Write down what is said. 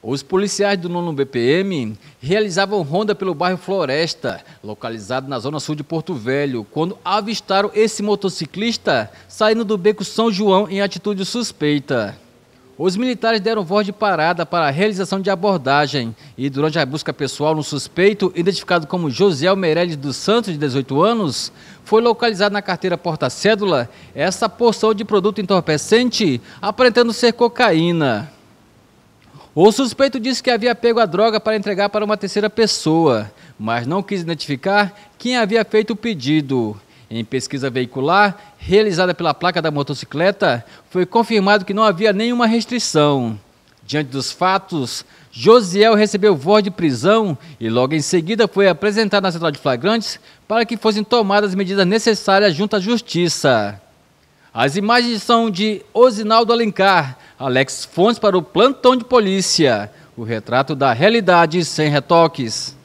Os policiais do 9 BPM realizavam ronda pelo bairro Floresta, localizado na zona sul de Porto Velho, quando avistaram esse motociclista saindo do beco São João em atitude suspeita. Os militares deram voz de parada para a realização de abordagem e durante a busca pessoal no suspeito, identificado como José Meireles dos Santos, de 18 anos, foi localizado na carteira porta-cédula essa porção de produto entorpecente, aparentando ser cocaína. O suspeito disse que havia pego a droga para entregar para uma terceira pessoa, mas não quis identificar quem havia feito o pedido. Em pesquisa veicular, realizada pela placa da motocicleta, foi confirmado que não havia nenhuma restrição. Diante dos fatos, Josiel recebeu voz de prisão e logo em seguida foi apresentado na central de flagrantes para que fossem tomadas as medidas necessárias junto à justiça. As imagens são de Osinaldo Alencar, Alex Fontes para o plantão de polícia. O retrato da realidade sem retoques.